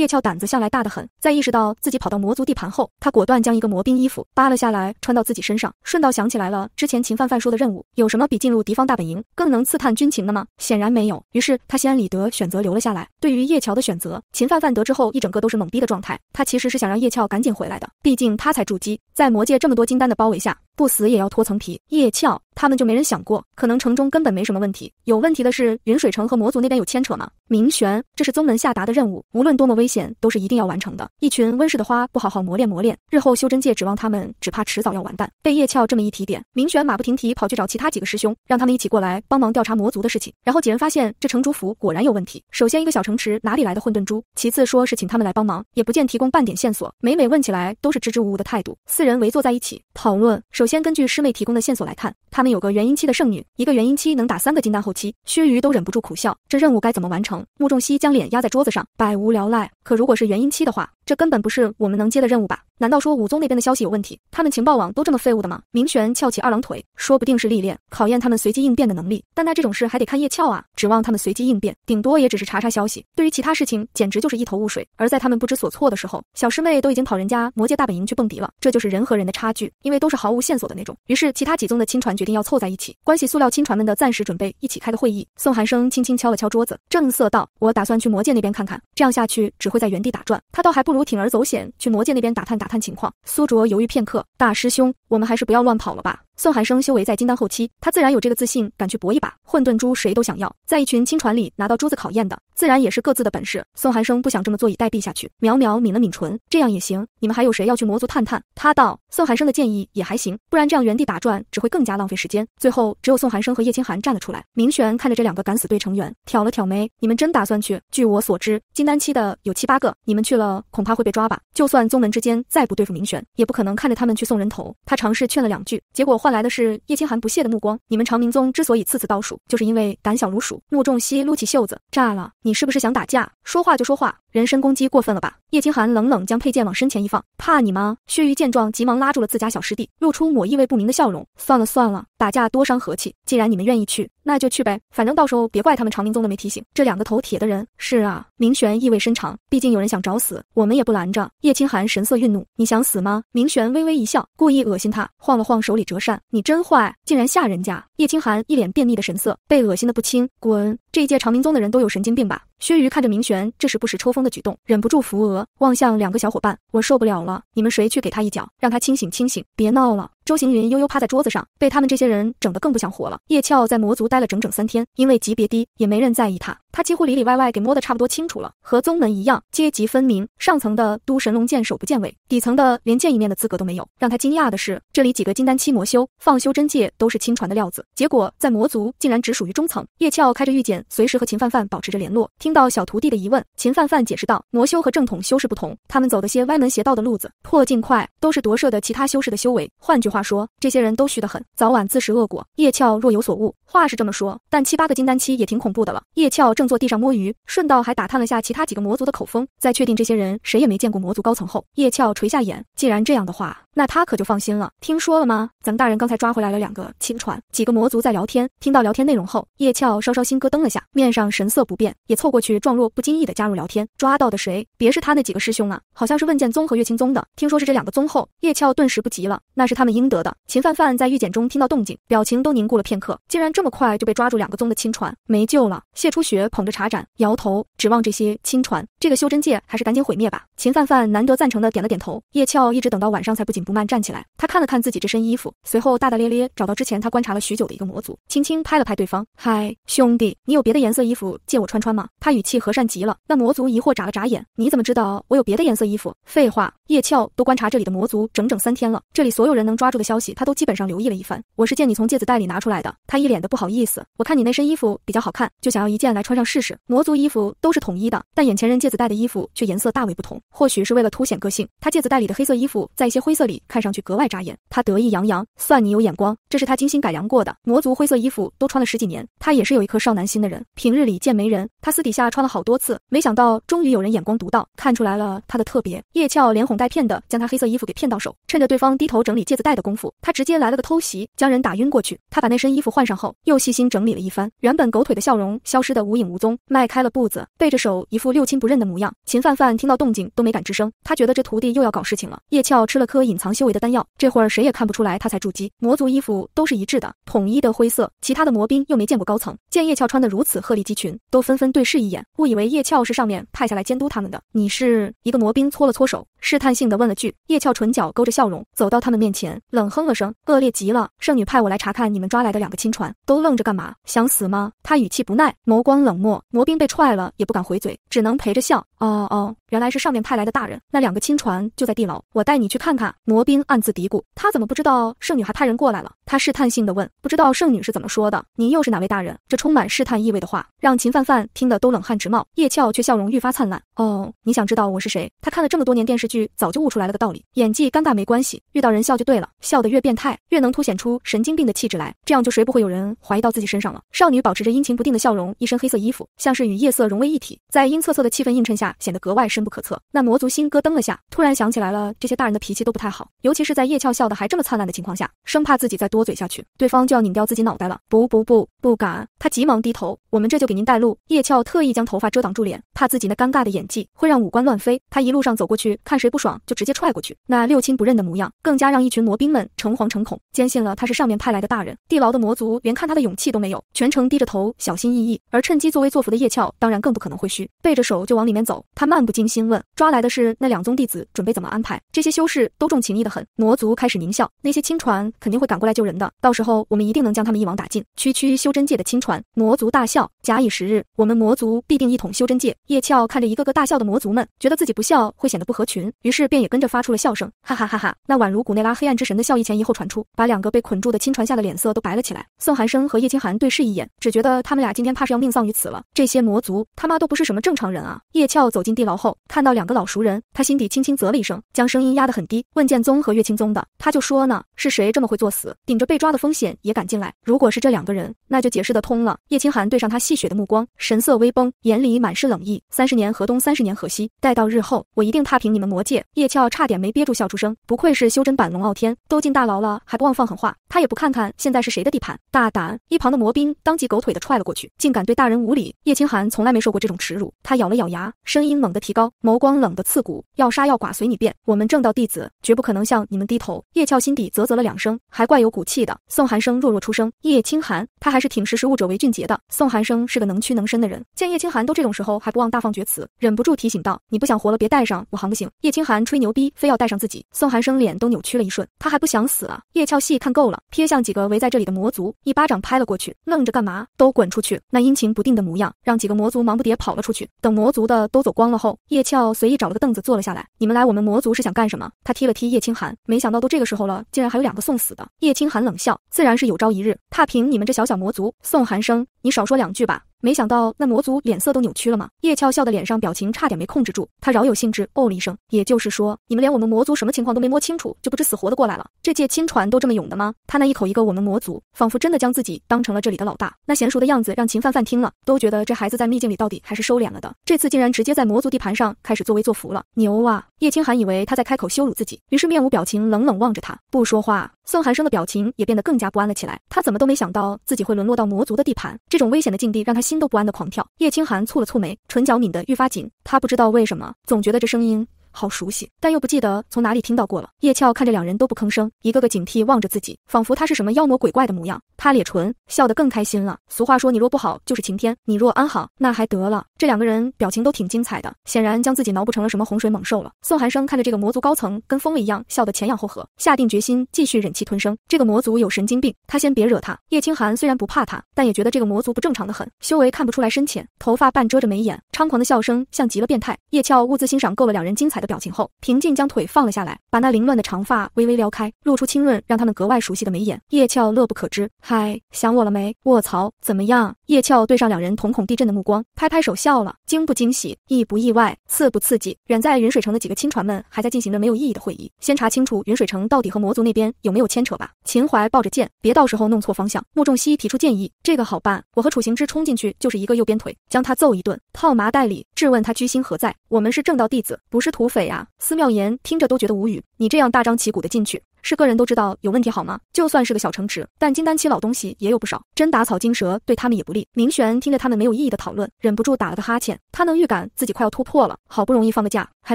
叶俏胆子向来大得很，在意识到自己跑到魔族地盘后，他果断将一个魔兵衣服扒了下来穿到自己身上，顺道想起来了之前秦范范说的任务，有什么比进入敌方大本营更能刺探军情的吗？显然没有，于是他心安理得选择留了下来。对于叶俏的选择，秦范范得知后一整个都是懵逼的状态。他其实是想让叶俏赶紧回来的，毕竟他才筑基，在魔界这么多金丹的包围下。不死也要脱层皮。叶俏，他们就没人想过，可能城中根本没什么问题。有问题的是，云水城和魔族那边有牵扯吗？明玄，这是宗门下达的任务，无论多么危险，都是一定要完成的。一群温室的花，不好好磨练磨练，日后修真界指望他们，只怕迟早要完蛋。被叶俏这么一提点，明玄马不停蹄跑去找其他几个师兄，让他们一起过来帮忙调查魔族的事情。然后几人发现，这城主府果然有问题。首先，一个小城池哪里来的混沌珠？其次，说是请他们来帮忙，也不见提供半点线索。每每问起来，都是支支吾吾的态度。四人围坐在一起讨论，首。先。先根据师妹提供的线索来看，他们有个元婴期的圣女，一个元婴期能打三个金丹后期，薛瑜都忍不住苦笑。这任务该怎么完成？穆仲熙将脸压在桌子上，百无聊赖。可如果是元婴期的话，这根本不是我们能接的任务吧？难道说武宗那边的消息有问题？他们情报网都这么废物的吗？明玄翘起二郎腿，说不定是历练考验他们随机应变的能力。但那这种事还得看叶俏啊，指望他们随机应变，顶多也只是查查消息。对于其他事情，简直就是一头雾水。而在他们不知所措的时候，小师妹都已经跑人家魔界大本营去蹦迪了。这就是人和人的差距，因为都是毫无线索的那种。于是，其他几宗的亲传决定要凑在一起，关系塑料亲传们的暂时准备一起开个会议。宋寒生轻轻敲了敲桌子，正色道：“我打算去魔界那边看看，这样下去只会在原地打转。他倒还不如铤而走险去魔界那边打探打。”看情况，苏卓犹豫片刻，大师兄。我们还是不要乱跑了吧。宋寒生修为在金丹后期，他自然有这个自信，敢去搏一把。混沌珠谁都想要，在一群亲传里拿到珠子考验的，自然也是各自的本事。宋寒生不想这么坐以待毙下去。淼淼抿了抿唇，这样也行。你们还有谁要去魔族探探？他道。宋寒生的建议也还行，不然这样原地打转只会更加浪费时间。最后，只有宋寒生和叶清寒站了出来。明玄看着这两个敢死队成员，挑了挑眉：“你们真打算去？据我所知，金丹期的有七八个，你们去了恐怕会被抓吧？就算宗门之间再不对付，明玄也不可能看着他们去送人头。”他。尝试劝了两句，结果换来的是叶清寒不屑的目光。你们长明宗之所以次次倒数，就是因为胆小如鼠。穆仲熙撸起袖子，炸了！你是不是想打架？说话就说话。人身攻击过分了吧？叶清寒冷冷将佩剑往身前一放，怕你吗？薛玉见状，急忙拉住了自家小师弟，露出抹意味不明的笑容。算了算了，打架多伤和气。既然你们愿意去，那就去呗。反正到时候别怪他们长明宗的没提醒。这两个头铁的人。是啊，明玄意味深长。毕竟有人想找死，我们也不拦着。叶清寒神色愠怒，你想死吗？明玄微微一笑，故意恶心他，晃了晃手里折扇。你真坏，竟然吓人家。叶清寒一脸便秘的神色，被恶心的不轻。滚！这一届长明宗的人都有神经病吧？薛瑜看着明玄这时不时抽风的举动，忍不住扶额，望向两个小伙伴，我受不了了！你们谁去给他一脚，让他清醒清醒，别闹了。周行云悠悠趴在桌子上，被他们这些人整得更不想活了。叶俏在魔族待了整整三天，因为级别低，也没人在意他。他几乎里里外外给摸得差不多清楚了。和宗门一样，阶级分明，上层的都神龙见首不见尾，底层的连见一面的资格都没有。让他惊讶的是，这里几个金丹期魔修，放修真界都是亲传的料子，结果在魔族竟然只属于中层。叶俏开着御简，随时和秦范范保持着联络。听到小徒弟的疑问，秦范范解释道：“魔修和正统修士不同，他们走的些歪门邪道的路子，破镜快都是夺舍的其他修士的修为。换句话。”说这些人都虚得很，早晚自食恶果。叶俏若有所悟，话是这么说，但七八个金丹期也挺恐怖的了。叶俏正坐地上摸鱼，顺道还打探了下其他几个魔族的口风，在确定这些人谁也没见过魔族高层后，叶俏垂下眼。既然这样的话，那他可就放心了。听说了吗？咱们大人刚才抓回来了两个亲传，几个魔族在聊天，听到聊天内容后，叶俏稍稍心咯噔了下，面上神色不变，也凑过去，状若不经意的加入聊天。抓到的谁？别是他那几个师兄啊，好像是问剑宗和月清宗的。听说是这两个宗后，叶俏顿时不急了，那是他们应。得的秦范范在御检中听到动静，表情都凝固了片刻，竟然这么快就被抓住两个宗的亲传，没救了。谢初雪捧着茶盏摇头，指望这些亲传，这个修真界还是赶紧毁灭吧。秦范范难得赞成的点了点头。叶俏一直等到晚上才不紧不慢站起来，他看了看自己这身衣服，随后大大咧咧找到之前他观察了许久的一个魔族，轻轻拍了拍对方，嗨，兄弟，你有别的颜色衣服借我穿穿吗？他语气和善极了。那魔族疑惑眨了眨眼，你怎么知道我有别的颜色衣服？废话，叶俏都观察这里的魔族整整三天了，这里所有人能抓。住的消息，他都基本上留意了一番。我是见你从戒指袋里拿出来的，他一脸的不好意思。我看你那身衣服比较好看，就想要一件来穿上试试。魔族衣服都是统一的，但眼前人戒指袋的衣服却颜色大为不同，或许是为了凸显个性。他戒指袋里的黑色衣服在一些灰色里看上去格外扎眼。他得意洋洋，算你有眼光，这是他精心改良过的。魔族灰色衣服都穿了十几年，他也是有一颗少男心的人。平日里见没人，他私底下穿了好多次，没想到终于有人眼光独到，看出来了他的特别。叶俏连哄带骗的将他黑色衣服给骗到手，趁着对方低头整理戒指袋的。功夫，他直接来了个偷袭，将人打晕过去。他把那身衣服换上后，又细心整理了一番，原本狗腿的笑容消失的无影无踪，迈开了步子，背着手，一副六亲不认的模样。秦范范听到动静都没敢吱声，他觉得这徒弟又要搞事情了。叶俏吃了颗隐藏修为的丹药，这会儿谁也看不出来他才筑基。魔族衣服都是一致的，统一的灰色，其他的魔兵又没见过高层，见叶俏穿的如此鹤立鸡群，都纷纷对视一眼，误以为叶俏是上面派下来监督他们的。你是一个魔兵，搓了搓手。试探性地问了句，叶俏唇角勾着笑容，走到他们面前，冷哼了声，恶劣极了。圣女派我来查看你们抓来的两个亲传，都愣着干嘛？想死吗？他语气不耐，眸光冷漠。魔兵被踹了也不敢回嘴，只能陪着笑。哦哦，原来是上面派来的大人，那两个亲传就在地牢，我带你去看看。魔兵暗自嘀咕，他怎么不知道圣女还派人过来了？他试探性地问，不知道圣女是怎么说的？您又是哪位大人？这充满试探意味的话，让秦范范听得都冷汗直冒。叶俏却笑容愈发灿烂。哦，你想知道我是谁？他看了这么多年电视。早就悟出来了个道理，演技尴尬没关系，遇到人笑就对了，笑得越变态越能凸显出神经病的气质来，这样就谁不会有人怀疑到自己身上了。少女保持着阴晴不定的笑容，一身黑色衣服像是与夜色融为一体，在阴恻恻的气氛映衬下显得格外深不可测。那魔族心咯噔了下，突然想起来了，这些大人的脾气都不太好，尤其是在叶俏笑得还这么灿烂的情况下，生怕自己再多嘴下去，对方就要拧掉自己脑袋了。不不不，不敢！他急忙低头，我们这就给您带路。叶俏特意将头发遮挡住脸，怕自己那尴尬的演技会让五官乱飞。他一路上走过去看。谁不爽就直接踹过去，那六亲不认的模样，更加让一群魔兵们诚惶诚恐，坚信了他是上面派来的大人。地牢的魔族连看他的勇气都没有，全程低着头，小心翼翼。而趁机作威作福的叶俏当然更不可能会虚，背着手就往里面走。他漫不经心问：“抓来的是那两宗弟子，准备怎么安排？”这些修士都重情义的很。魔族开始狞笑，那些亲传肯定会赶过来救人的，到时候我们一定能将他们一网打尽。区区修真界的亲传，魔族大笑。假以时日，我们魔族必定一统修真界。叶俏看着一个个大笑的魔族们，觉得自己不笑会显得不合群。于是便也跟着发出了笑声，哈哈哈哈！那宛如古内拉黑暗之神的笑意前一后传出，把两个被捆住的亲传下的脸色都白了起来。宋寒生和叶清寒对视一眼，只觉得他们俩今天怕是要命丧于此了。这些魔族他妈都不是什么正常人啊！叶俏走进地牢后，看到两个老熟人，他心底轻轻啧了一声，将声音压得很低，问剑宗和月清宗的，他就说呢，是谁这么会作死，顶着被抓的风险也敢进来？如果是这两个人，那就解释得通了。叶清寒对上他戏谑的目光，神色微崩，眼里满是冷意。三十年河东，三十年河西，待到日后，我一定踏平你们魔。魔界叶俏差点没憋住笑出声，不愧是修真版龙傲天，都进大牢了还不忘放狠话。他也不看看现在是谁的地盘，大胆！一旁的魔兵当即狗腿的踹了过去，竟敢对大人无礼！叶清寒从来没受过这种耻辱，他咬了咬牙，声音猛地提高，眸光冷得刺骨，要杀要剐随你便，我们正道弟子绝不可能向你们低头。叶俏心底啧啧了两声，还怪有骨气的。宋寒生弱弱出声，叶清寒，他还是挺识时务者为俊杰的。宋寒生是个能屈能伸的人，见叶清寒都这种时候还不忘大放厥词，忍不住提醒道，你不想活了别带上我行不行？叶。叶清寒吹牛逼，非要带上自己。宋寒生脸都扭曲了一瞬，他还不想死啊！叶俏戏看够了，瞥向几个围在这里的魔族，一巴掌拍了过去，愣着干嘛？都滚出去！那阴晴不定的模样，让几个魔族忙不迭跑了出去。等魔族的都走光了后，叶俏随意找了个凳子坐了下来。你们来我们魔族是想干什么？他踢了踢叶清寒，没想到都这个时候了，竟然还有两个送死的。叶清寒冷笑，自然是有朝一日踏平你们这小小魔族。宋寒生，你少说两句吧。没想到那魔族脸色都扭曲了吗？叶俏笑的脸上表情差点没控制住，他饶有兴致哦了一声。也就是说，你们连我们魔族什么情况都没摸清楚，就不知死活的过来了？这届亲传都这么勇的吗？他那一口一个我们魔族，仿佛真的将自己当成了这里的老大。那娴熟的样子让秦范范听了都觉得这孩子在秘境里到底还是收敛了的，这次竟然直接在魔族地盘上开始作威作福了，牛啊！叶清寒以为他在开口羞辱自己，于是面无表情，冷冷望着他，不说话。宋寒生的表情也变得更加不安了起来。他怎么都没想到自己会沦落到魔族的地盘，这种危险的境地让他。心都不安的狂跳，叶清寒蹙了蹙眉，唇角抿得愈发紧。他不知道为什么，总觉得这声音好熟悉，但又不记得从哪里听到过了。叶俏看着两人都不吭声，一个个警惕望着自己，仿佛他是什么妖魔鬼怪的模样。他咧唇，笑得更开心了。俗话说，你若不好就是晴天，你若安好，那还得了。这两个人表情都挺精彩的，显然将自己脑补成了什么洪水猛兽了。宋寒生看着这个魔族高层，跟疯了一样，笑得前仰后合，下定决心继续忍气吞声。这个魔族有神经病，他先别惹他。叶清寒虽然不怕他，但也觉得这个魔族不正常的很，修为看不出来深浅，头发半遮着眉眼，猖狂的笑声像极了变态。叶俏兀自欣赏够了两人精彩的表情后，平静将腿放了下来，把那凌乱的长发微微撩开，露出清润让他们格外熟悉的眉眼。叶俏乐不可支，嗨，想我了没？卧槽，怎么样？叶俏对上两人瞳孔地震的目光，拍拍手笑。到了，惊不惊喜，意不意外，刺不刺激？远在云水城的几个亲传们还在进行着没有意义的会议，先查清楚云水城到底和魔族那边有没有牵扯吧。秦淮抱着剑，别到时候弄错方向。穆仲熙提出建议，这个好办，我和楚行之冲进去就是一个右边腿，将他揍一顿，套麻袋里，质问他居心何在。我们是正道弟子，不是土匪啊！司妙言听着都觉得无语，你这样大张旗鼓的进去。是个人都知道有问题，好吗？就算是个小城池，但金丹期老东西也有不少，真打草惊蛇，对他们也不利。明玄听着他们没有意义的讨论，忍不住打了个哈欠。他能预感自己快要突破了，好不容易放个假，还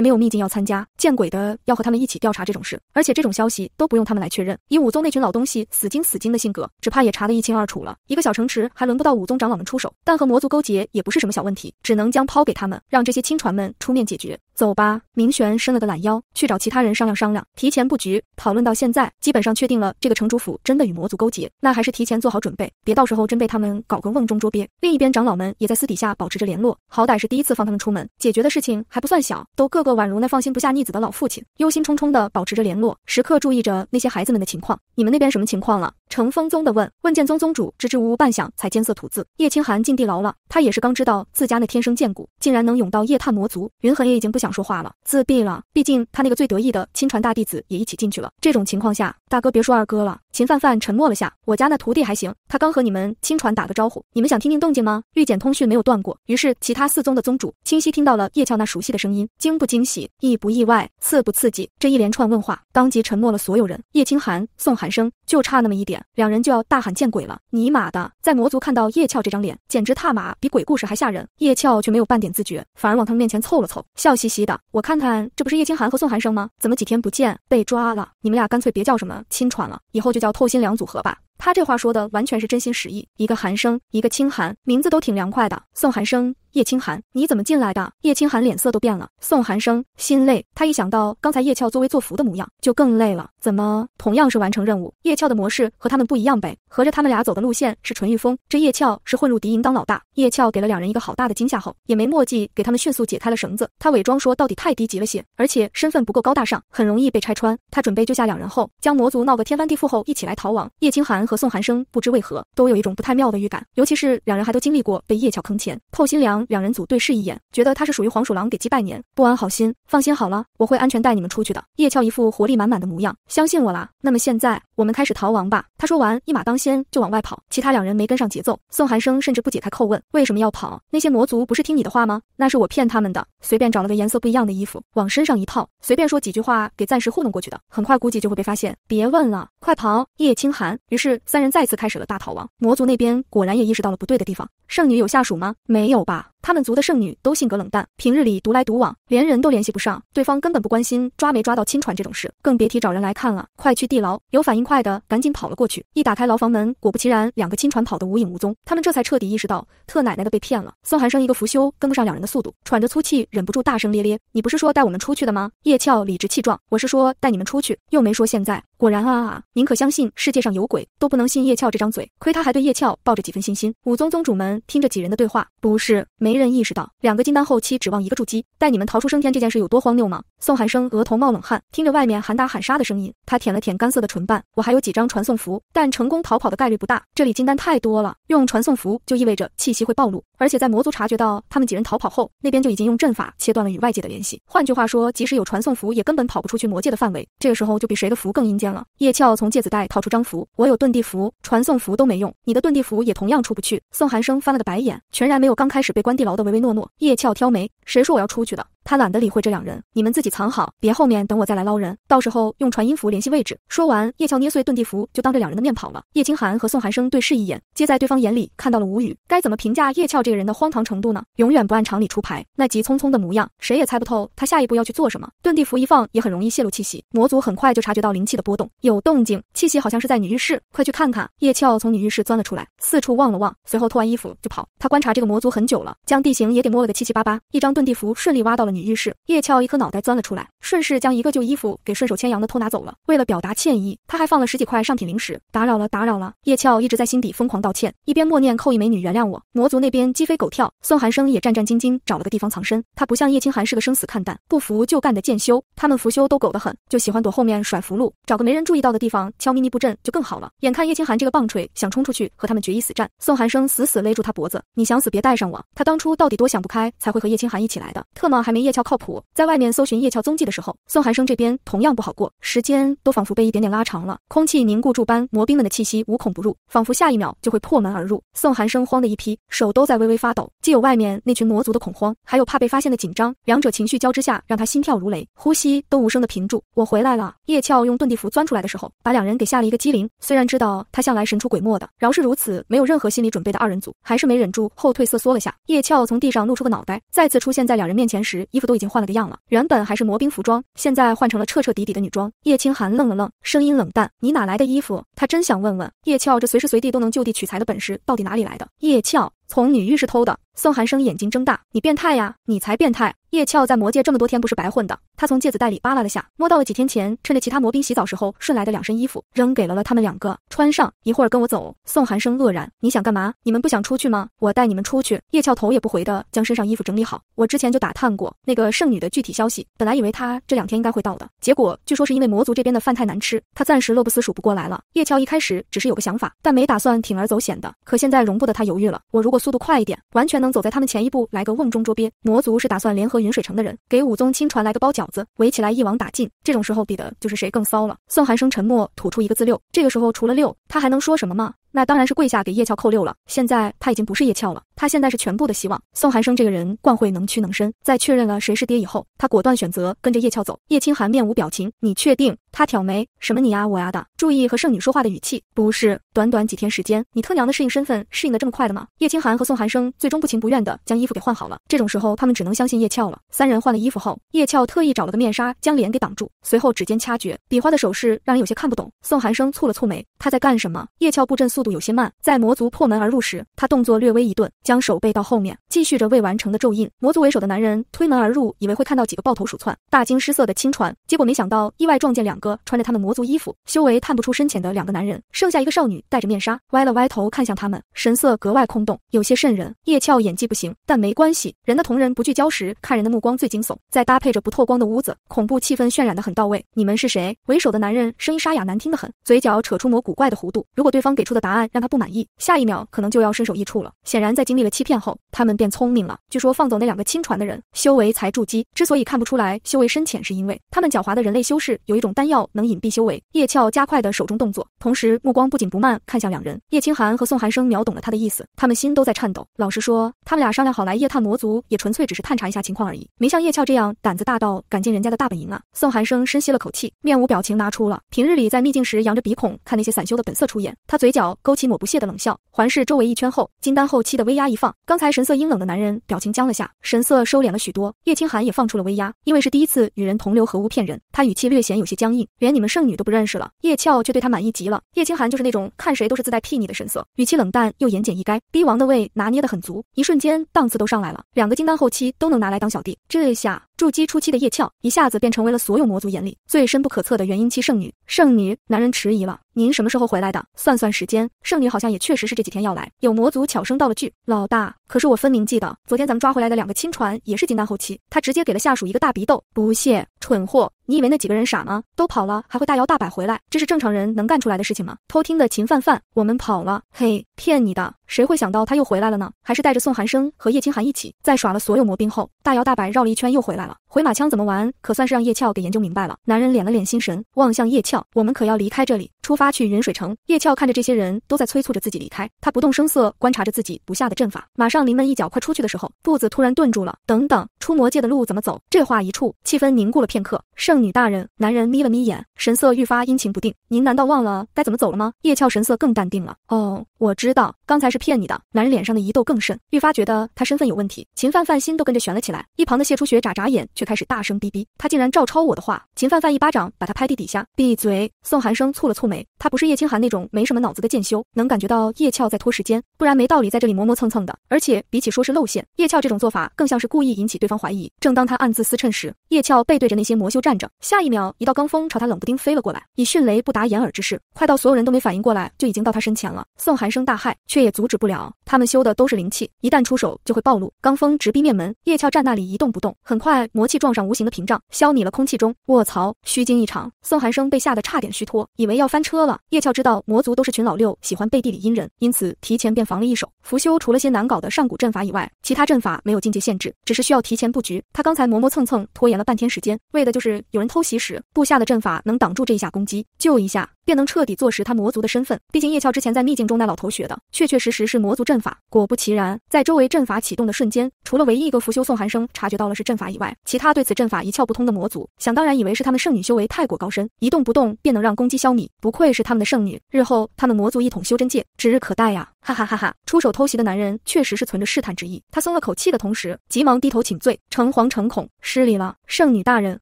没有秘境要参加，见鬼的要和他们一起调查这种事。而且这种消息都不用他们来确认，以武宗那群老东西死精死精的性格，只怕也查得一清二楚了。一个小城池还轮不到武宗长老们出手，但和魔族勾结也不是什么小问题，只能将抛给他们，让这些亲传们出面解决。走吧，明玄伸了个懒腰，去找其他人商量商量，提前布局。讨论到现在，基本上确定了这个城主府真的与魔族勾结，那还是提前做好准备，别到时候真被他们搞个瓮中捉鳖。另一边，长老们也在私底下保持着联络，好歹是第一次放他们出门，解决的事情还不算小，都个个宛如那放心不下逆子的老父亲，忧心忡忡地保持着联络，时刻注意着那些孩子们的情况。你们那边什么情况了？乘风宗的问问剑宗宗主支支吾吾半响，才艰涩吐字：“叶清寒进地牢了，他也是刚知道自家那天生剑骨竟然能涌到夜探魔族。云痕也已经不想。”想说话了，自闭了。毕竟他那个最得意的亲传大弟子也一起进去了。这种情况下，大哥别说二哥了。秦范范沉默了下，我家那徒弟还行，他刚和你们亲传打个招呼，你们想听听动静吗？预检通讯没有断过，于是其他四宗的宗主清晰听到了叶俏那熟悉的声音，惊不惊喜，意不意外，刺不刺激？这一连串问话，当即沉默了所有人。叶清寒、宋寒生就差那么一点，两人就要大喊见鬼了！尼玛的，在魔族看到叶俏这张脸，简直踏马比鬼故事还吓人。叶俏却没有半点自觉，反而往他们面前凑了凑，笑嘻嘻的：“我看看，这不是叶清寒和宋寒生吗？怎么几天不见被抓了？你们俩干脆别叫什么亲传了，以后就叫。”叫透心凉组合吧。他这话说的完全是真心实意，一个寒生，一个清寒，名字都挺凉快的。宋寒生，叶清寒，你怎么进来的？叶清寒脸色都变了。宋寒生心累，他一想到刚才叶俏作威作福的模样，就更累了。怎么，同样是完成任务，叶俏的模式和他们不一样呗？合着他们俩走的路线是纯御风，这叶俏是混入敌营当老大。叶俏给了两人一个好大的惊吓后，也没墨迹，给他们迅速解开了绳子。他伪装说到底太低级了些，而且身份不够高大上，很容易被拆穿。他准备救下两人后，将魔族闹个天翻地覆后，一起来逃亡。叶清寒。和宋寒生不知为何都有一种不太妙的预感，尤其是两人还都经历过被叶俏坑钱、透心凉。两人组对视一眼，觉得他是属于黄鼠狼给鸡拜年，不安好心。放心好了，我会安全带你们出去的。叶俏一副活力满满的模样，相信我啦。那么现在我们开始逃亡吧。他说完，一马当先就往外跑，其他两人没跟上节奏。宋寒生甚至不解开扣问：“为什么要跑？那些魔族不是听你的话吗？”“那是我骗他们的，随便找了个颜色不一样的衣服往身上一套，随便说几句话给暂时糊弄过去的。很快估计就会被发现。”“别问了，快跑！”叶清寒。于是。三人再次开始了大逃亡。魔族那边果然也意识到了不对的地方。圣女有下属吗？没有吧。他们族的圣女都性格冷淡，平日里独来独往，连人都联系不上。对方根本不关心抓没抓到亲传这种事，更别提找人来看了。快去地牢，有反应快的赶紧跑了过去。一打开牢房门，果不其然，两个亲传跑得无影无踪。他们这才彻底意识到，特奶奶的被骗了。宋寒生一个拂休跟不上两人的速度，喘着粗气，忍不住大声咧咧：“你不是说带我们出去的吗？”叶俏理直气壮：“我是说带你们出去，又没说现在。”果然啊啊！宁可相信世界上有鬼，都不能信叶俏这张嘴。亏他还对叶俏抱着几分信心。武宗宗主们听着几人的对话，不是没。人意识到，两个金丹后期指望一个筑基带你们逃出升天这件事有多荒谬吗？宋寒生额头冒冷汗，听着外面喊打喊杀的声音，他舔了舔干涩的唇瓣。我还有几张传送符，但成功逃跑的概率不大。这里金丹太多了，用传送符就意味着气息会暴露，而且在魔族察觉到他们几人逃跑后，那边就已经用阵法切断了与外界的联系。换句话说，即使有传送符，也根本跑不出去魔界的范围。这个时候就比谁的符更阴间了。叶俏从戒子袋掏出张符，我有遁地符，传送符都没用。你的遁地符也同样出不去。宋寒生翻了个白眼，全然没有刚开始被关地牢的唯唯诺诺。叶俏挑眉，谁说我要出去的？他懒得理会这两人，你们自己藏好，别后面等我再来捞人，到时候用传音符联系位置。说完，叶俏捏碎遁地符，就当着两人的面跑了。叶清寒和宋寒生对视一眼，皆在对方眼里看到了无语。该怎么评价叶俏这个人的荒唐程度呢？永远不按常理出牌，那急匆匆的模样，谁也猜不透他下一步要去做什么。遁地符一放，也很容易泄露气息，魔族很快就察觉到灵气的波动，有动静，气息好像是在女浴室，快去看看。叶俏从女浴室钻了出来，四处望了望，随后脱完衣服就跑。他观察这个魔族很久了，将地形也给摸了个七七八八，一张遁地符顺利挖到了。女浴室，叶俏一颗脑袋钻了出来，顺势将一个旧衣服给顺手牵羊的偷拿走了。为了表达歉意，他还放了十几块上品零食。打扰了，打扰了。叶俏一直在心底疯狂道歉，一边默念扣一美女原谅我。魔族那边鸡飞狗跳，宋寒生也战战兢兢找了个地方藏身。他不像叶清寒是个生死看淡，不服就干的剑修，他们符修都狗得很，就喜欢躲后面甩符箓，找个没人注意到的地方悄咪咪布阵就更好了。眼看叶清寒这个棒槌想冲出去和他们决一死战，宋寒生死死勒住他脖子：“你想死别带上我。”他当初到底多想不开才会和叶清寒一起来的？特么还没。叶俏靠谱，在外面搜寻叶俏踪迹的时候，宋寒生这边同样不好过，时间都仿佛被一点点拉长了，空气凝固住般，魔兵们的气息无孔不入，仿佛下一秒就会破门而入。宋寒生慌的一批，手都在微微发抖，既有外面那群魔族的恐慌，还有怕被发现的紧张，两者情绪交织下，让他心跳如雷，呼吸都无声的屏住。我回来了，叶俏用遁地符钻出来的时候，把两人给吓了一个机灵。虽然知道他向来神出鬼没的，饶是如此，没有任何心理准备的二人组还是没忍住后退瑟缩了下。叶俏从地上露出个脑袋，再次出现在两人面前时。衣服都已经换了个样了，原本还是魔兵服装，现在换成了彻彻底底的女装。叶清寒愣了愣，声音冷淡：“你哪来的衣服？”他真想问问叶俏这随时随地都能就地取材的本事到底哪里来的。叶俏从女浴室偷的。宋寒生眼睛睁大，你变态呀！你才变态！叶俏在魔界这么多天不是白混的，他从戒指袋里扒拉了下，摸到了几天前趁着其他魔兵洗澡时候顺来的两身衣服，扔给了了他们两个，穿上一会儿跟我走。宋寒生愕然，你想干嘛？你们不想出去吗？我带你们出去。叶俏头也不回的将身上衣服整理好。我之前就打探过那个圣女的具体消息，本来以为她这两天应该会到的，结果据说是因为魔族这边的饭太难吃，她暂时乐不思蜀不过来了。叶俏一开始只是有个想法，但没打算铤而走险的，可现在容不得他犹豫了。我如果速度快一点，完全能。走在他们前一步，来个瓮中捉鳖。魔族是打算联合云水城的人，给武宗亲传来个包饺子，围起来一网打尽。这种时候比的就是谁更骚了。宋寒生沉默，吐出一个字六。这个时候除了六，他还能说什么吗？那当然是跪下给叶俏扣六了。现在他已经不是叶俏了，他现在是全部的希望。宋寒生这个人惯会能屈能伸，在确认了谁是爹以后，他果断选择跟着叶俏走。叶清寒面无表情，你确定？他挑眉，什么你呀我呀的，注意和圣女说话的语气。不是，短短几天时间，你他娘的适应身份适应的这么快的吗？叶清寒和宋寒生最终不情不愿的将衣服给换好了。这种时候他们只能相信叶俏了。三人换了衣服后，叶俏特意找了个面纱将脸给挡住，随后指尖掐诀，比划的手势让人有些看不懂。宋寒生蹙了蹙眉，他在干什么？叶俏布阵速。有些慢，在魔族破门而入时，他动作略微一顿，将手背到后面，继续着未完成的咒印。魔族为首的男人推门而入，以为会看到几个抱头鼠窜、大惊失色的亲传，结果没想到意外撞见两个穿着他们魔族衣服、修为探不出深浅的两个男人。剩下一个少女戴着面纱，歪了歪头看向他们，神色格外空洞，有些瘆人。叶俏演技不行，但没关系，人的瞳仁不聚焦时看人的目光最惊悚。再搭配着不透光的屋子，恐怖气氛渲染的很到位。你们是谁？为首的男人声音沙哑难听的很，嘴角扯出抹古怪的弧度。如果对方给出的答。让他不满意，下一秒可能就要身首异处了。显然，在经历了欺骗后，他们变聪明了。据说放走那两个亲传的人，修为才筑基。之所以看不出来修为深浅，是因为他们狡猾的人类修士有一种丹药能隐蔽修为。叶俏加快的手中动作，同时目光不紧不慢看向两人。叶清寒和宋寒生秒懂了他的意思，他们心都在颤抖。老实说，他们俩商量好来夜探魔族，也纯粹只是探查一下情况而已，没像叶俏这样胆子大到敢进人家的大本营啊。宋寒生深吸了口气，面无表情拿出了平日里在秘境时扬着鼻孔看那些散修的本色出演。他嘴角。勾起抹不屑的冷笑，环视周围一圈后，金丹后期的威压一放，刚才神色阴冷的男人表情僵了下，神色收敛了许多。叶清寒也放出了威压，因为是第一次与人同流合污骗人，他语气略显有些僵硬。连你们圣女都不认识了，叶俏却对他满意极了。叶清寒就是那种看谁都是自带睥睨的神色，语气冷淡又言简意赅，逼王的位拿捏得很足，一瞬间档次都上来了。两个金丹后期都能拿来当小弟，这下筑基初期的叶俏一下子便成为了所有魔族眼里最深不可测的元婴期圣女。圣女，男人迟疑了。您什么时候回来的？算算时间，圣女好像也确实是这几天要来。有魔族悄声道了句：“老大，可是我分明记得，昨天咱们抓回来的两个亲传也是金丹后期。”他直接给了下属一个大鼻斗，不屑，蠢货。你以为那几个人傻吗？都跑了还会大摇大摆回来？这是正常人能干出来的事情吗？偷听的秦范范，我们跑了，嘿，骗你的，谁会想到他又回来了呢？还是带着宋寒生和叶青寒一起，在耍了所有魔兵后，大摇大摆绕了一圈又回来了。回马枪怎么玩？可算是让叶俏给研究明白了。男人敛了敛心神，望向叶俏，我们可要离开这里，出发去云水城。叶俏看着这些人都在催促着自己离开，他不动声色观察着自己布下的阵法。马上临门一脚快出去的时候，步子突然顿住了。等等，出魔界的路怎么走？这话一出，气氛凝固了片刻。圣。圣女大人，男人眯了眯眼，神色愈发阴晴不定。您难道忘了该怎么走了吗？叶俏神色更淡定了。哦，我知道，刚才是骗你的。男人脸上的疑窦更甚，愈发觉得他身份有问题。秦范范心都跟着悬了起来。一旁的谢初雪眨眨眼，却开始大声逼逼，他竟然照抄我的话。秦范范一巴掌把他拍地底下，闭嘴。宋寒生蹙了蹙眉，他不是叶清寒那种没什么脑子的贱修，能感觉到叶俏在拖时间，不然没道理在这里磨磨蹭蹭的。而且比起说是露馅，叶俏这种做法更像是故意引起对方怀疑。正当他暗自思衬时，叶俏背对着那些魔修站着。下一秒，一道罡风朝他冷不丁飞了过来，以迅雷不达掩耳之势，快到所有人都没反应过来，就已经到他身前了。宋寒生大骇，却也阻止不了。他们修的都是灵气，一旦出手就会暴露。罡风直逼面门，叶俏站那里一动不动。很快，魔气撞上无形的屏障，消弭了。空气中，卧槽，虚惊一场！宋寒生被吓得差点虚脱，以为要翻车了。叶俏知道魔族都是群老六，喜欢背地里阴人，因此提前便防了一手。符修除了些难搞的上古阵法以外，其他阵法没有境界限制，只是需要提前布局。他刚才磨磨蹭蹭拖延了半天时间，为的就是。有人偷袭时，布下的阵法能挡住这一下攻击，救一下便能彻底坐实他魔族的身份。毕竟叶俏之前在秘境中那老头学的，确确实实是魔族阵法。果不其然，在周围阵法启动的瞬间，除了唯一一个拂修宋寒生察觉到了是阵法以外，其他对此阵法一窍不通的魔族，想当然以为是他们圣女修为太过高深，一动不动便能让攻击消弭。不愧是他们的圣女，日后他们魔族一统修真界指日可待呀！哈哈哈哈！出手偷袭的男人确实是存着试探之意，他松了口气的同时，急忙低头请罪，诚惶诚恐，失礼了，圣女大人。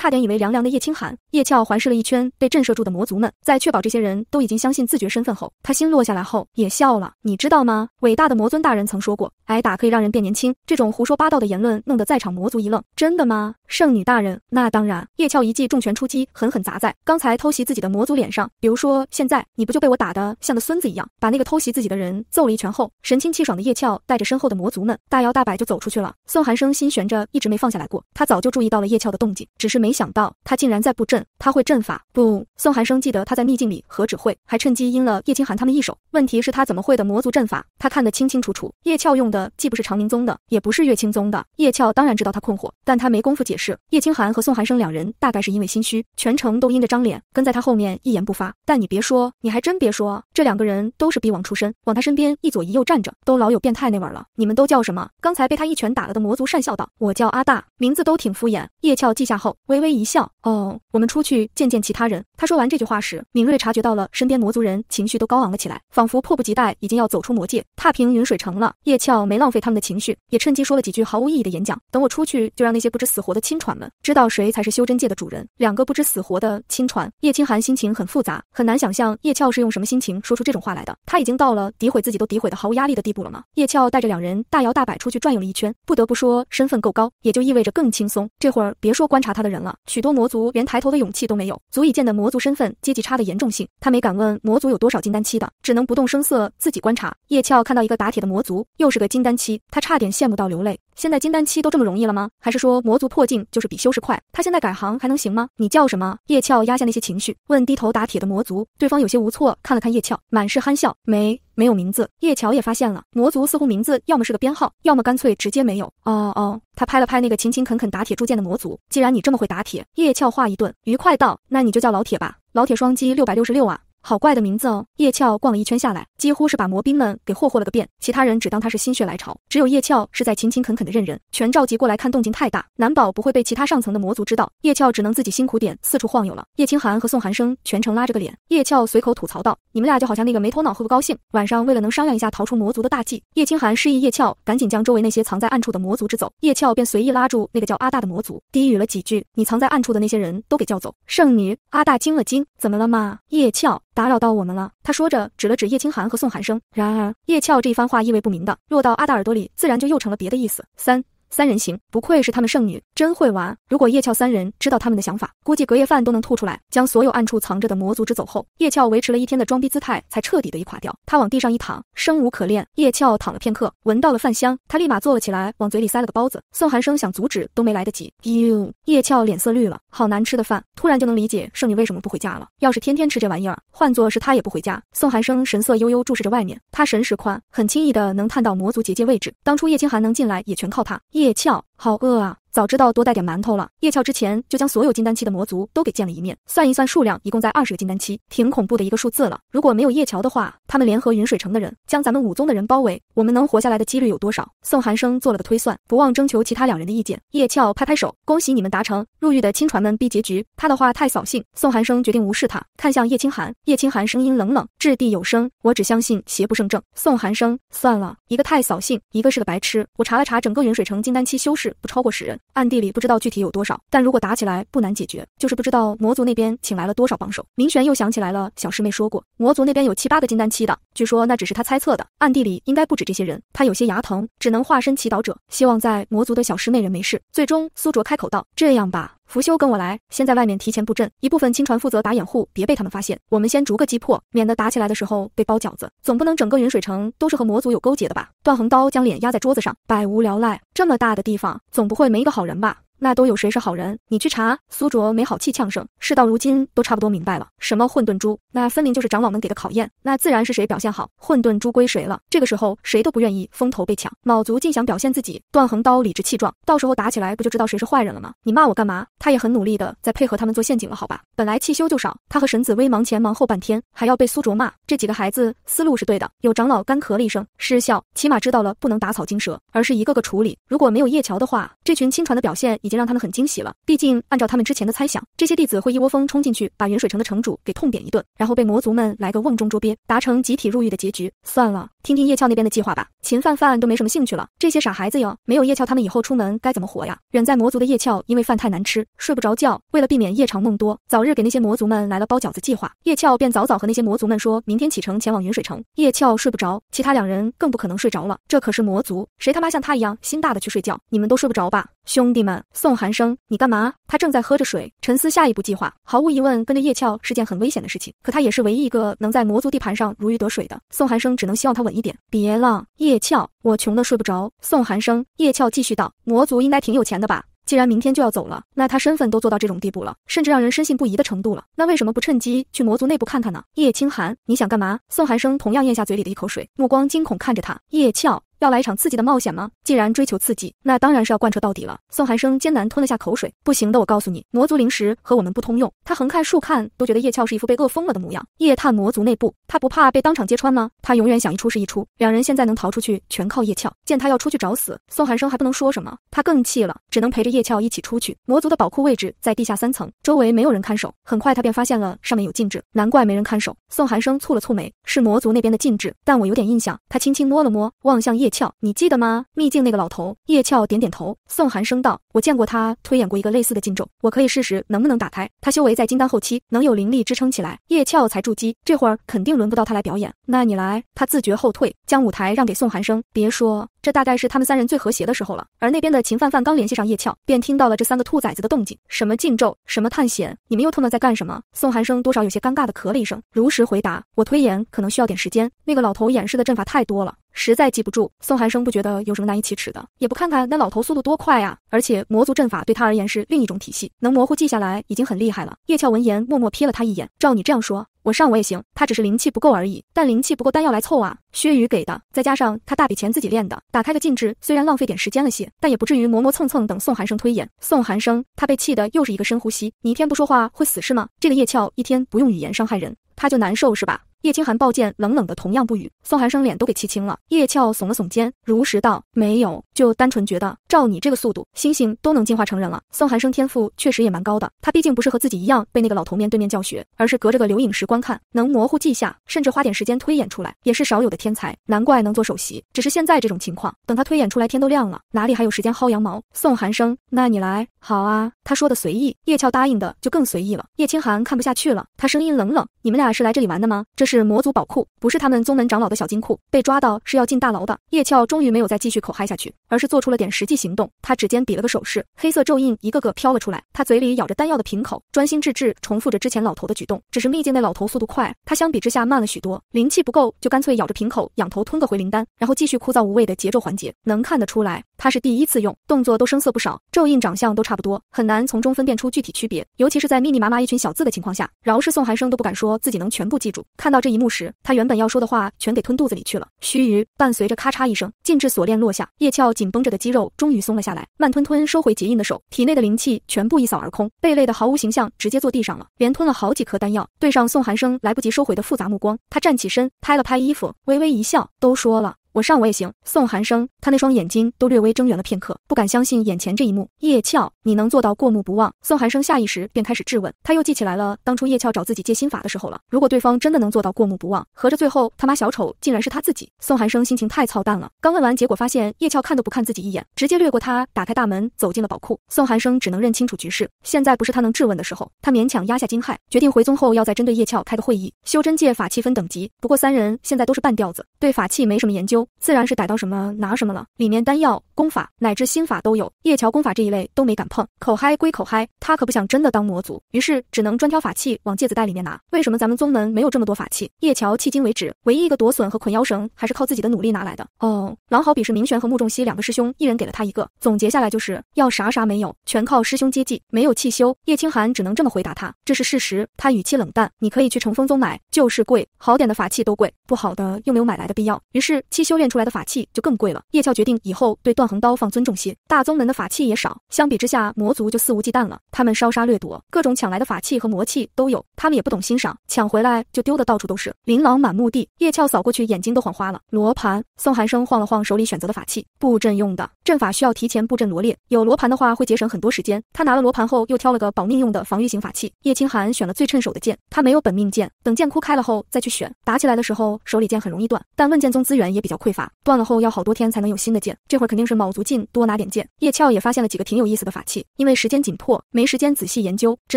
差点以为凉凉的叶清寒，叶俏环视了一圈被震慑住的魔族们，在确保这些人都已经相信自觉身份后，他心落下来后也笑了。你知道吗？伟大的魔尊大人曾说过，挨打可以让人变年轻。这种胡说八道的言论弄得在场魔族一愣。真的吗？圣女大人？那当然。叶俏一记重拳出击，狠狠砸在刚才偷袭自己的魔族脸上。比如说，现在你不就被我打得像个孙子一样？把那个偷袭自己的人揍了一拳后，神清气爽的叶俏带着身后的魔族们大摇大摆就走出去了。宋寒生心悬着一直没放下来过，他早就注意到了叶俏的动静，只是没。没想到他竟然在布阵，他会阵法不？宋寒生记得他在秘境里何止会，还趁机阴了叶青寒他们一手。问题是他怎么会的魔族阵法？他看得清清楚楚。叶俏用的既不是长明宗的，也不是月清宗的。叶俏当然知道他困惑，但他没工夫解释。叶青寒和宋寒生两人大概是因为心虚，全程都阴着张脸，跟在他后面一言不发。但你别说，你还真别说，这两个人都是逼王出身，往他身边一左一右站着，都老有变态那味儿了。你们都叫什么？刚才被他一拳打了的魔族讪笑道：“我叫阿大，名字都挺敷衍。”叶俏记下后，微。微微一笑，哦，我们出去见见其他人。他说完这句话时，敏锐察觉到了身边魔族人情绪都高昂了起来，仿佛迫不及待，已经要走出魔界，踏平云水城了。叶俏没浪费他们的情绪，也趁机说了几句毫无意义的演讲。等我出去，就让那些不知死活的亲传们知道谁才是修真界的主人。两个不知死活的亲传，叶清寒心情很复杂，很难想象叶俏是用什么心情说出这种话来的。他已经到了诋毁自己都诋毁的毫无压力的地步了吗？叶俏带着两人大摇大摆出去转悠了一圈，不得不说，身份够高，也就意味着更轻松。这会儿别说观察他的人了。许多魔族连抬头的勇气都没有，足以见得魔族身份阶级差的严重性。他没敢问魔族有多少金丹期的，只能不动声色自己观察。叶俏看到一个打铁的魔族，又是个金丹期，他差点羡慕到流泪。现在金丹期都这么容易了吗？还是说魔族破境就是比修士快？他现在改行还能行吗？你叫什么？叶俏压下那些情绪，问低头打铁的魔族。对方有些无措，看了看叶俏，满是憨笑，没。没有名字，叶乔也发现了，魔族似乎名字要么是个编号，要么干脆直接没有。哦哦，他拍了拍那个勤勤恳恳打铁铸剑的魔族，既然你这么会打铁，叶乔话一顿愉快道，那你就叫老铁吧。老铁双击六百六十六啊。好怪的名字哦！叶俏逛了一圈下来，几乎是把魔兵们给霍霍了个遍。其他人只当他是心血来潮，只有叶俏是在勤勤恳恳的认人。全召集过来看动静太大，难保不会被其他上层的魔族知道。叶俏只能自己辛苦点四处晃悠了。叶清寒和宋寒生全程拉着个脸。叶俏随口吐槽道：“你们俩就好像那个没头脑会不高兴。”晚上为了能商量一下逃出魔族的大计，叶清寒示意叶俏赶紧将周围那些藏在暗处的魔族支走。叶俏便随意拉住那个叫阿大的魔族，低语了几句：“你藏在暗处的那些人都给叫走。”圣女阿大惊了惊：“怎么了嘛？”叶俏。打扰到我们了，他说着指了指叶清寒和宋寒生。然而叶俏这一番话意味不明的落到阿大耳朵里，自然就又成了别的意思。三。三人行，不愧是他们圣女，真会玩。如果叶俏三人知道他们的想法，估计隔夜饭都能吐出来。将所有暗处藏着的魔族之走后，叶俏维持了一天的装逼姿态，才彻底的一垮掉。他往地上一躺，生无可恋。叶俏躺了片刻，闻到了饭香，他立马坐了起来，往嘴里塞了个包子。宋寒生想阻止都没来得及。哟，叶俏脸色绿了，好难吃的饭。突然就能理解圣女为什么不回家了。要是天天吃这玩意儿，换做是他也不回家。宋寒生神色悠悠注视着外面，他神识宽，很轻易的能探到魔族结界位置。当初叶清寒能进来，也全靠他。叶。叶俏，好饿啊！早知道多带点馒头了。叶俏之前就将所有金丹期的魔族都给见了一面，算一算数量，一共在二十个金丹期，挺恐怖的一个数字了。如果没有叶乔的话，他们联合云水城的人将咱们武宗的人包围，我们能活下来的几率有多少？宋寒生做了个推算，不忘征求其他两人的意见。叶俏拍拍手，恭喜你们达成入狱的亲传们必结局。他的话太扫兴，宋寒生决定无视他，看向叶清寒。叶清寒声音冷冷，掷地有声：“我只相信邪不胜正。”宋寒生，算了一个太扫兴，一个是个白痴。我查了查，整个云水城金丹期修士不超过十人。暗地里不知道具体有多少，但如果打起来不难解决，就是不知道魔族那边请来了多少帮手。明玄又想起来了，小师妹说过，魔族那边有七八个金丹期的，据说那只是他猜测的，暗地里应该不止这些人。他有些牙疼，只能化身祈祷者，希望在魔族的小师妹人没事。最终，苏卓开口道：“这样吧。”福修，跟我来，先在外面提前布阵，一部分亲传负责打掩护，别被他们发现。我们先逐个击破，免得打起来的时候被包饺子。总不能整个云水城都是和魔族有勾结的吧？段恒刀将脸压在桌子上，百无聊赖。这么大的地方，总不会没一个好人吧？那都有谁是好人？你去查。苏卓没好气呛声：“事到如今都差不多明白了，什么混沌珠，那分明就是长老们给的考验。那自然是谁表现好，混沌珠归谁了。这个时候谁都不愿意风头被抢，卯足劲想表现自己。”段横刀理直气壮：“到时候打起来不就知道谁是坏人了吗？你骂我干嘛？”他也很努力的在配合他们做陷阱了，好吧。本来汽修就少，他和沈子薇忙前忙后半天，还要被苏卓骂。这几个孩子思路是对的。有长老干咳了一声，失笑，起码知道了不能打草惊蛇，而是一个个处理。如果没有叶桥的话，这群亲传的表现已。已经让他们很惊喜了。毕竟按照他们之前的猜想，这些弟子会一窝蜂冲进去，把云水城的城主给痛扁一顿，然后被魔族们来个瓮中捉鳖，达成集体入狱的结局。算了。听听叶俏那边的计划吧，秦范范都没什么兴趣了。这些傻孩子哟，没有叶俏他们以后出门该怎么活呀？远在魔族的叶俏因为饭太难吃睡不着觉，为了避免夜长梦多，早日给那些魔族们来了包饺子计划。叶俏便早早和那些魔族们说明天启程前往云水城。叶俏睡不着，其他两人更不可能睡着了。这可是魔族，谁他妈像他一样心大的去睡觉？你们都睡不着吧，兄弟们！宋寒生，你干嘛？他正在喝着水，沉思下一步计划。毫无疑问，跟着叶俏是件很危险的事情，可他也是唯一一个能在魔族地盘上如鱼得水的。宋寒生只能希望他稳。一点别浪，叶俏，我穷的睡不着。宋寒生，叶俏继续道，魔族应该挺有钱的吧？既然明天就要走了，那他身份都做到这种地步了，甚至让人深信不疑的程度了，那为什么不趁机去魔族内部看看呢？叶清寒，你想干嘛？宋寒生同样咽下嘴里的一口水，目光惊恐看着他，叶俏。要来一场刺激的冒险吗？既然追求刺激，那当然是要贯彻到底了。宋寒生艰难吞了下口水，不行的，我告诉你，魔族灵石和我们不通用。他横看竖看都觉得叶俏是一副被饿疯了的模样。夜探魔族内部，他不怕被当场揭穿吗？他永远想一出是一出。两人现在能逃出去，全靠叶俏。见他要出去找死，宋寒生还不能说什么，他更气了，只能陪着叶俏一起出去。魔族的宝库位置在地下三层，周围没有人看守。很快他便发现了上面有禁制，难怪没人看守。宋寒生蹙了蹙眉，是魔族那边的禁制，但我有点印象。他轻轻摸了摸，望向叶。俏，你记得吗？秘境那个老头叶俏点点头。宋寒生道：“我见过他推演过一个类似的禁咒，我可以试试能不能打开。他修为在金丹后期，能有灵力支撑起来，叶俏才筑基，这会儿肯定轮不到他来表演。那你来。”他自觉后退，将舞台让给宋寒生。别说，这大概是他们三人最和谐的时候了。而那边的秦范范刚联系上叶俏，便听到了这三个兔崽子的动静。什么禁咒？什么探险？你们又他妈在干什么？宋寒生多少有些尴尬的咳了一声，如实回答：“我推演可能需要点时间。那个老头演示的阵法太多了。”实在记不住，宋寒生不觉得有什么难以启齿的，也不看看那老头速度多快啊！而且魔族阵法对他而言是另一种体系，能模糊记下来已经很厉害了。叶俏闻言，默默瞥了他一眼。照你这样说，我上我也行。他只是灵气不够而已，但灵气不够，丹药来凑啊！薛宇给的，再加上他大笔钱自己练的。打开个禁制，虽然浪费点时间了些，但也不至于磨磨蹭蹭等宋寒生推演。宋寒生，他被气得又是一个深呼吸。你一天不说话会死是吗？这个叶俏一天不用语言伤害人，他就难受是吧？叶清寒抱剑，冷冷的，同样不语。宋寒生脸都给气青了。叶俏耸了耸肩，如实道：“没有，就单纯觉得，照你这个速度，星星都能进化成人了。”宋寒生天赋确实也蛮高的，他毕竟不是和自己一样被那个老头面对面教学，而是隔着个留影石观看，能模糊记下，甚至花点时间推演出来，也是少有的天才，难怪能做首席。只是现在这种情况，等他推演出来，天都亮了，哪里还有时间薅羊毛？宋寒生，那你来，好啊。他说的随意，叶俏答应的就更随意了。叶清寒看不下去了，他声音冷冷：“你们俩是来这里玩的吗？”这。是魔族宝库，不是他们宗门长老的小金库。被抓到是要进大牢的。叶俏终于没有再继续口嗨下去，而是做出了点实际行动。他指尖比了个手势，黑色咒印一个个飘了出来。他嘴里咬着丹药的瓶口，专心致志重复着之前老头的举动。只是秘境那老头速度快，他相比之下慢了许多，灵气不够就干脆咬着瓶口仰头吞个回灵丹，然后继续枯燥无味的节奏环节。能看得出来，他是第一次用，动作都生涩不少，咒印长相都差不多，很难从中分辨出具体区别。尤其是在密密麻麻一群小字的情况下，饶是宋寒生都不敢说自己能全部记住。看到。这一幕时，他原本要说的话全给吞肚子里去了。须臾，伴随着咔嚓一声，禁制锁链落下，叶翘紧绷着的肌肉终于松了下来，慢吞吞收回结印的手，体内的灵气全部一扫而空，被累的毫无形象，直接坐地上了，连吞了好几颗丹药。对上宋寒生来不及收回的复杂目光，他站起身，拍了拍衣服，微微一笑，都说了。我上我也行。宋寒生，他那双眼睛都略微睁圆了片刻，不敢相信眼前这一幕。叶俏，你能做到过目不忘？宋寒生下意识便开始质问，他又记起来了当初叶俏找自己借心法的时候了。如果对方真的能做到过目不忘，合着最后他妈小丑竟然是他自己。宋寒生心情太操蛋了，刚问完，结果发现叶俏看都不看自己一眼，直接掠过他，打开大门走进了宝库。宋寒生只能认清楚局势，现在不是他能质问的时候。他勉强压下惊骇，决定回宗后要再针对叶俏开个会议。修真界法器分等级，不过三人现在都是半吊子，对法器没什么研究。自然是逮到什么拿什么了，里面丹药、功法乃至心法都有。叶桥功法这一类都没敢碰，口嗨归口嗨，他可不想真的当魔族，于是只能专挑法器往戒子袋里面拿。为什么咱们宗门没有这么多法器？叶桥迄今为止唯一一个夺笋和捆妖绳还是靠自己的努力拿来的。哦，狼毫笔是明玄和穆仲熙两个师兄一人给了他一个。总结下来就是要啥啥没有，全靠师兄接济。没有气修，叶清寒只能这么回答他，这是事实。他语气冷淡，你可以去乘风宗买，就是贵，好点的法器都贵，不好的又没有买来的必要。于是气修。修炼出来的法器就更贵了。叶俏决定以后对断横刀放尊重些。大宗门的法器也少，相比之下，魔族就肆无忌惮了。他们烧杀掠夺，各种抢来的法器和魔器都有。他们也不懂欣赏，抢回来就丢的到处都是，琳琅满目的。叶俏扫过去，眼睛都晃花了。罗盘，宋寒生晃了晃手里选择的法器，布阵用的。阵法需要提前布阵罗列，有罗盘的话会节省很多时间。他拿了罗盘后，又挑了个保命用的防御型法器。叶清寒选了最趁手的剑，他没有本命剑，等剑窟开了后再去选。打起来的时候手里剑很容易断，但问剑宗资源也比较匮乏，断了后要好多天才能有新的剑。这会肯定是卯足劲多拿点剑。叶俏也发现了几个挺有意思的法器，因为时间紧迫，没时间仔细研究，只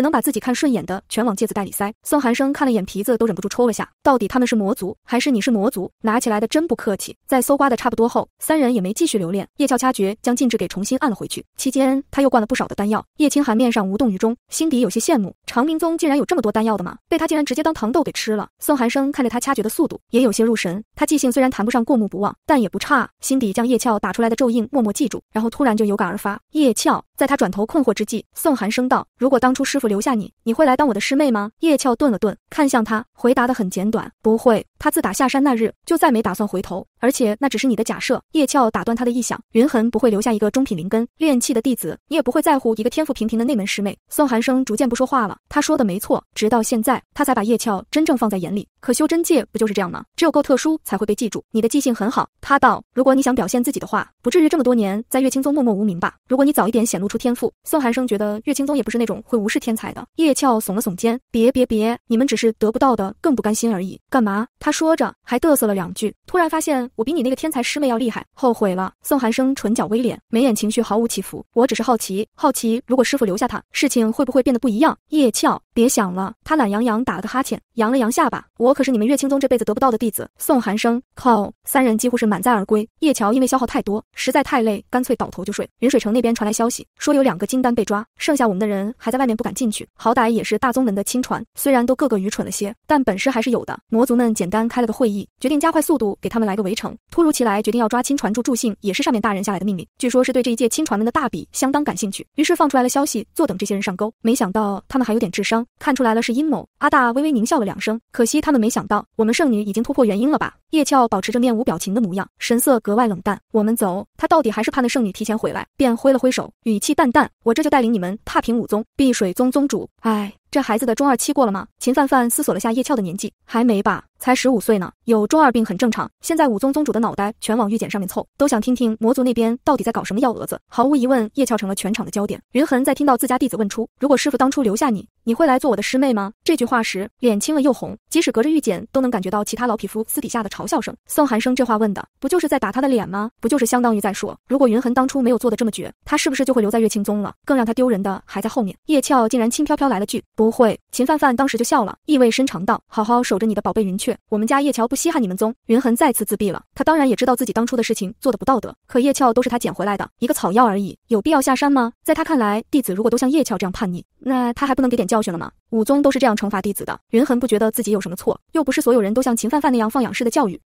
能把自己看顺眼的全往戒指袋里塞。宋寒生看了眼皮子都忍不住抽了下，到底他们是魔族还是你是魔族，拿起来的真不客气。在搜刮的差不多后，三人也没继续留恋。叶俏掐诀。将禁制给重新按了回去，期间他又灌了不少的丹药。叶青寒面上无动于衷，心底有些羡慕，长明宗竟然有这么多丹药的吗？被他竟然直接当糖豆给吃了。宋寒生看着他掐诀的速度，也有些入神。他记性虽然谈不上过目不忘，但也不差，心底将叶俏打出来的咒印默默记住，然后突然就有感而发。叶俏。在他转头困惑之际，宋寒声道：“如果当初师傅留下你，你会来当我的师妹吗？”叶俏顿了顿，看向他，回答的很简短：“不会。”他自打下山那日，就再没打算回头。而且那只是你的假设。叶俏打断他的臆想：“云痕不会留下一个中品灵根炼气的弟子，你也不会在乎一个天赋平平的内门师妹。”宋寒生逐渐不说话了。他说的没错，直到现在，他才把叶俏真正放在眼里。可修真界不就是这样吗？只有够特殊，才会被记住。你的记性很好，他道：“如果你想表现自己的话，不至于这么多年在月清宗默默无名吧？如果你早一点显”悟出天赋，宋寒生觉得岳清宗也不是那种会无视天才的。叶俏耸了耸肩，别别别，你们只是得不到的更不甘心而已，干嘛？他说着还嘚瑟了两句，突然发现我比你那个天才师妹要厉害，后悔了。宋寒生唇角微敛，眉眼情绪毫无起伏。我只是好奇，好奇如果师父留下他，事情会不会变得不一样？叶俏，别想了。他懒洋洋打了个哈欠，扬了扬下巴：“我可是你们月清宗这辈子得不到的弟子。”宋寒生靠，三人几乎是满载而归。叶乔因为消耗太多，实在太累，干脆倒头就睡。云水城那边传来消息，说有两个金丹被抓，剩下我们的人还在外面不敢进去。好歹也是大宗门的亲传，虽然都个个愚蠢了些，但本事还是有的。魔族们简。刚开了个会议，决定加快速度给他们来个围城。突如其来决定要抓亲传助助兴，也是上面大人下来的命令。据说是对这一届亲传们的大笔相当感兴趣，于是放出来了消息，坐等这些人上钩。没想到他们还有点智商，看出来了是阴谋。阿大微微狞笑了两声，可惜他们没想到我们圣女已经突破元婴了吧？叶俏保持着面无表情的模样，神色格外冷淡。我们走。他到底还是盼着圣女提前回来，便挥了挥手，语气淡淡：“我这就带领你们踏平武宗碧水宗宗主。”哎，这孩子的中二期过了吗？秦范范思索了下叶俏的年纪，还没吧？才十五岁呢，有中二病很正常。现在武宗宗主的脑袋全往玉简上面凑，都想听听魔族那边到底在搞什么幺蛾子。毫无疑问，叶俏成了全场的焦点。云痕在听到自家弟子问出“如果师傅当初留下你，你会来做我的师妹吗？”这句话时，脸青了又红，即使隔着玉简都能感觉到其他老匹夫私底下的嘲笑声。宋寒生这话问的，不就是在打他的脸吗？不就是相当于在说，如果云痕当初没有做的这么绝，他是不是就会留在月清宗了？更让他丢人的还在后面。叶俏竟然轻飘飘来了句：“不会。”秦范范当时就笑了，意味深长道：“好好守着你的宝贝云雀。”我们家叶乔不稀罕你们宗。云痕再次自闭了。他当然也知道自己当初的事情做的不道德，可叶俏都是他捡回来的一个草药而已，有必要下山吗？在他看来，弟子如果都像叶俏这样叛逆，那他还不能给点教训了吗？武宗都是这样惩罚弟子的。云痕不觉得自己有什么错，又不是所有人都像秦范范那样放养式的教育。